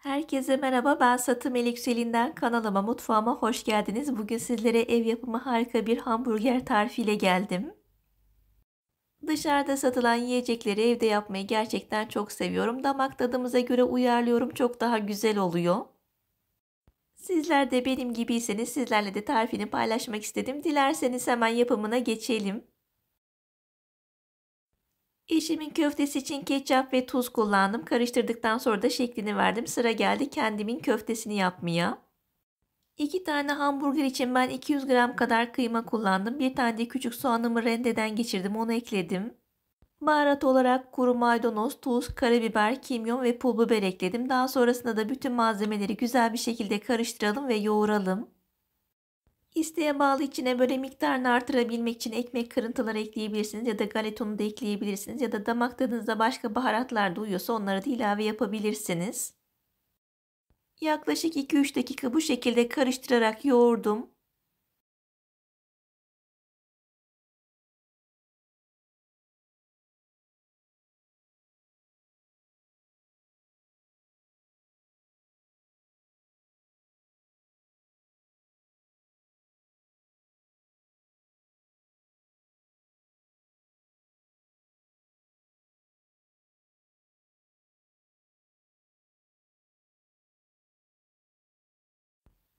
Herkese merhaba ben Satı Melikşelinden kanalıma mutfağıma hoş geldiniz. Bugün sizlere ev yapımı harika bir hamburger tarifiyle geldim. Dışarıda satılan yiyecekleri evde yapmayı gerçekten çok seviyorum. Damak tadımıza göre uyarlıyorum çok daha güzel oluyor. Sizler de benim gibiyseniz sizlerle de tarifini paylaşmak istedim. Dilerseniz hemen yapımına geçelim. Eşimin köftesi için ketçap ve tuz kullandım. Karıştırdıktan sonra da şeklini verdim. Sıra geldi kendimin köftesini yapmaya. 2 tane hamburger için ben 200 gram kadar kıyma kullandım. Bir tane de küçük soğanımı rendeden geçirdim. Onu ekledim. Baharat olarak kuru maydanoz, tuz, karabiber, kimyon ve pul biber ekledim. Daha sonrasında da bütün malzemeleri güzel bir şekilde karıştıralım ve yoğuralım. İsteğe bağlı içine böyle miktarını artırabilmek için ekmek kırıntıları ekleyebilirsiniz ya da galet unu da ekleyebilirsiniz ya da damak tadınıza başka baharatlar da uyuyorsa onları da ilave yapabilirsiniz. Yaklaşık 2-3 dakika bu şekilde karıştırarak yoğurdum.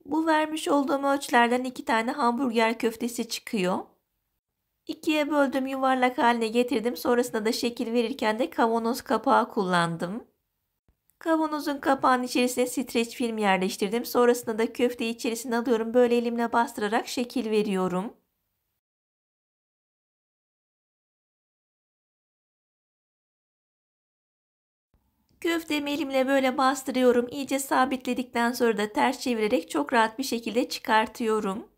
Bu vermiş olduğum ölçülerden iki tane hamburger köftesi çıkıyor. İkiye böldüm yuvarlak haline getirdim. Sonrasında da şekil verirken de kavanoz kapağı kullandım. Kavanozun kapağının içerisine streç film yerleştirdim. Sonrasında da köfteyi içerisine alıyorum. Böyle elimle bastırarak şekil veriyorum. Köftemi elimle böyle bastırıyorum. İyice sabitledikten sonra da ters çevirerek çok rahat bir şekilde çıkartıyorum.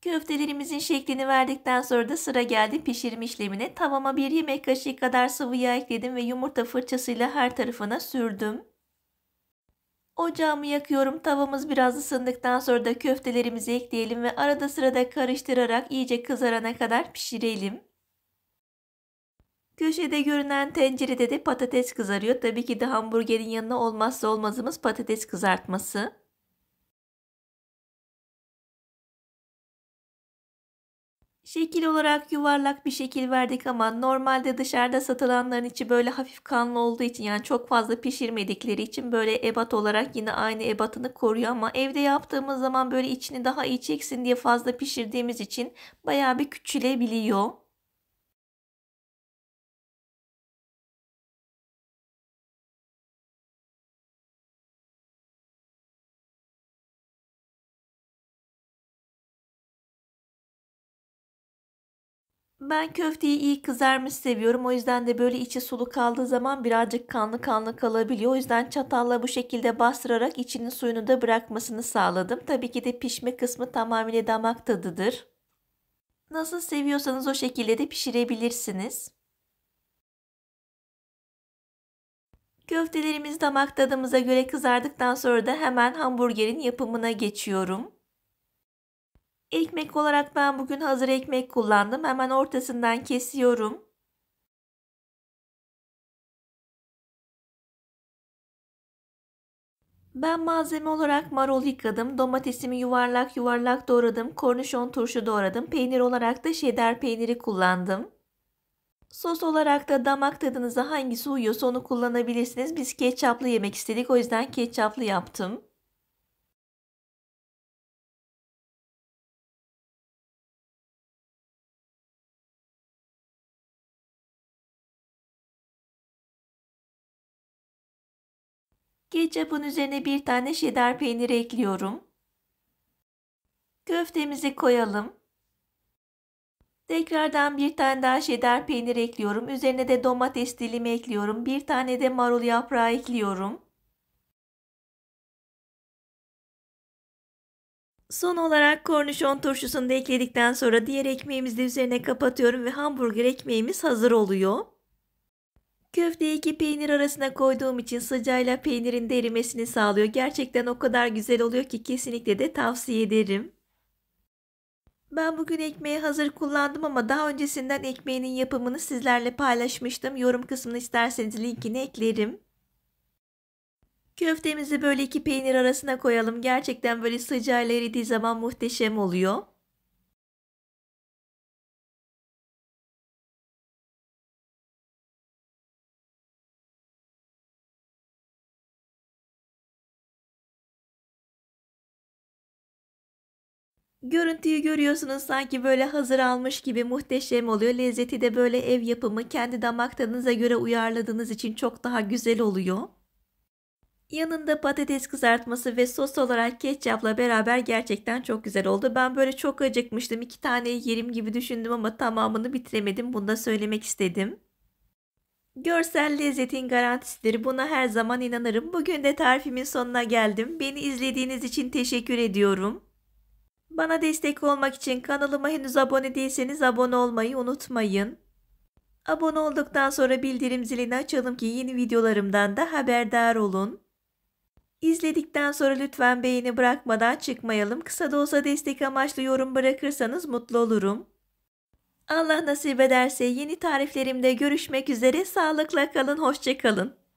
Köftelerimizin şeklini verdikten sonra da sıra geldi pişirme işlemine. Tavama bir yemek kaşığı kadar sıvı yağ ekledim ve yumurta fırçasıyla her tarafına sürdüm. Ocağımı yakıyorum. Tavamız biraz ısındıktan sonra da köftelerimizi ekleyelim ve arada sırada karıştırarak iyice kızarana kadar pişirelim. Köşede görünen tencerede de patates kızarıyor. Tabii ki de hamburgerin yanına olmazsa olmazımız patates kızartması. Şekil olarak yuvarlak bir şekil verdik ama normalde dışarıda satılanların içi böyle hafif kanlı olduğu için yani çok fazla pişirmedikleri için böyle ebat olarak yine aynı ebatını koruyor ama evde yaptığımız zaman böyle içini daha iyi çeksin diye fazla pişirdiğimiz için bayağı bir küçülebiliyor. Ben köfteyi iyi kızarmış seviyorum. O yüzden de böyle içi sulu kaldığı zaman birazcık kanlı kanlı kalabiliyor. O yüzden çatalla bu şekilde bastırarak içinin suyunu da bırakmasını sağladım. Tabii ki de pişme kısmı tamamıyla damak tadıdır. Nasıl seviyorsanız o şekilde de pişirebilirsiniz. Köftelerimiz damak tadımıza göre kızardıktan sonra da hemen hamburgerin yapımına geçiyorum. Ekmek olarak ben bugün hazır ekmek kullandım. Hemen ortasından kesiyorum. Ben malzeme olarak marul yıkadım, domatesimi yuvarlak yuvarlak doğradım, kornişon turşu doğradım, peynir olarak da şeder peyniri kullandım. Sos olarak da damak tadınıza hangisi uyuyorsa onu kullanabilirsiniz. Biz ketçaplı yemek istedik o yüzden ketçaplı yaptım. Ketçapın üzerine bir tane şedar peyniri ekliyorum. Köftemizi koyalım. Tekrardan bir tane daha şedar peynir ekliyorum. Üzerine de domates dilimi ekliyorum. Bir tane de marul yaprağı ekliyorum. Son olarak kornişon turşusunu da ekledikten sonra diğer ekmeğimizi de üzerine kapatıyorum ve hamburger ekmeğimiz hazır oluyor. Köfteyi iki peynir arasına koyduğum için sıcağıyla peynirin de erimesini sağlıyor. Gerçekten o kadar güzel oluyor ki kesinlikle de tavsiye ederim. Ben bugün ekmeği hazır kullandım ama daha öncesinden ekmeğinin yapımını sizlerle paylaşmıştım. Yorum kısmına isterseniz linkini eklerim. Köftemizi böyle iki peynir arasına koyalım. Gerçekten böyle sıcağıyla eridiği zaman muhteşem oluyor. Görüntüyü görüyorsunuz sanki böyle hazır almış gibi muhteşem oluyor. Lezzeti de böyle ev yapımı kendi damak tadınıza göre uyarladığınız için çok daha güzel oluyor. Yanında patates kızartması ve sos olarak ketçapla beraber gerçekten çok güzel oldu. Ben böyle çok acıkmıştım. iki tane yerim gibi düşündüm ama tamamını bitiremedim. Bunu da söylemek istedim. Görsel lezzetin garantisidir. Buna her zaman inanırım. Bugün de tarifimin sonuna geldim. Beni izlediğiniz için teşekkür ediyorum. Bana destek olmak için kanalıma henüz abone değilseniz abone olmayı unutmayın. Abone olduktan sonra bildirim zilini açalım ki yeni videolarımdan da haberdar olun. İzledikten sonra lütfen beğeni bırakmadan çıkmayalım. Kısa da olsa destek amaçlı yorum bırakırsanız mutlu olurum. Allah nasip ederse yeni tariflerimde görüşmek üzere. Sağlıkla kalın, Hoşçakalın.